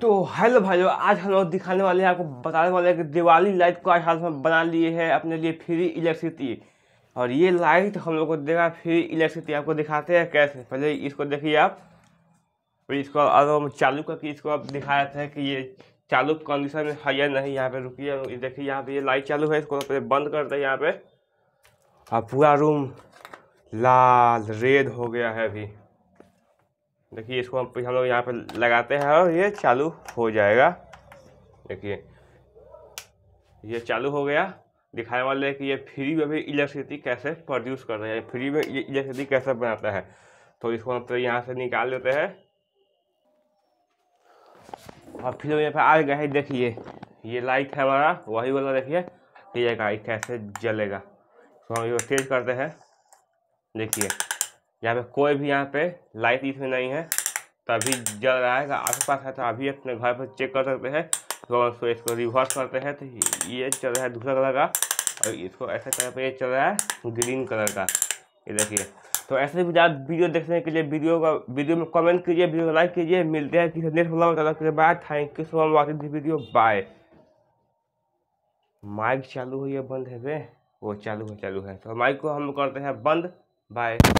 तो हेलो भाइयों आज हम लोग दिखाने वाले हैं आपको बताने वाले हैं कि दिवाली लाइट को आज हाल में बना लिए है अपने लिए फ्री इलेक्ट्रिसिटी और ये लाइट हम लोग को देगा फ्री इलेक्ट्रिसिटी आपको दिखाते हैं कैसे पहले इसको देखिए आप फिर इसको अगर हम चालू करके इसको आप दिखा रहे थे कि ये चालू कंडीशन में है या नहीं यहाँ रुकी है देखिए यहाँ पर ये लाइट चालू है इसको पहले बंद कर दें यहाँ पे और पूरा रूम लाल रेड हो गया है अभी देखिए इसको हम हम लोग यहाँ पर लगाते हैं और ये चालू हो जाएगा देखिए ये चालू हो गया दिखाने वाले हैं कि ये फ्री में भी इलेक्ट्रिसिटी कैसे प्रोड्यूस कर रहे हैं फ्री में इलेक्ट्रिसिटी कैसे बनाता है तो इसको हम तो यहाँ से निकाल लेते हैं और फिर यहाँ पर आ गया देखिए ये लाइट है हमारा वही वाला देखिए ये कैसे जलेगा तो हम ये तेज करते हैं देखिए यहाँ पे कोई भी यहाँ पे लाइट इसमें नहीं है तो अभी जल रहा है आपके पास है तो अभी अपने घर पर चेक कर सकते हैं तो, इसको रिवर्स करते हैं तो ये चल रहा है दूसरा कलर का और इसको ऐसा कलर पर ये चल रहा है ग्रीन कलर का ये देखिए तो ऐसे भी ज़्यादा वीडियो देखने के लिए वीडियो का वीडियो में कमेंट कीजिए वीडियो लाइक कीजिए मिलते हैं किसी नेक्स्ट वाला के bye thank you so much watching this video bye mic चालू हुई है बंद है वे वो चालू है चालू है तो माइक को हम करते हैं बंद बाय